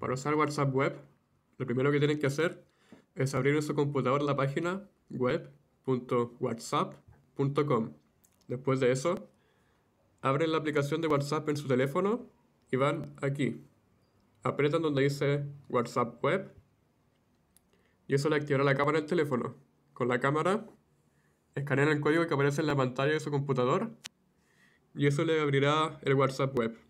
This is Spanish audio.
Para usar WhatsApp Web, lo primero que tienen que hacer es abrir en su computador la página web.whatsapp.com. Después de eso, abren la aplicación de WhatsApp en su teléfono y van aquí. Apretan donde dice WhatsApp Web y eso le activará la cámara del teléfono. Con la cámara, escanean el código que aparece en la pantalla de su computador y eso le abrirá el WhatsApp Web.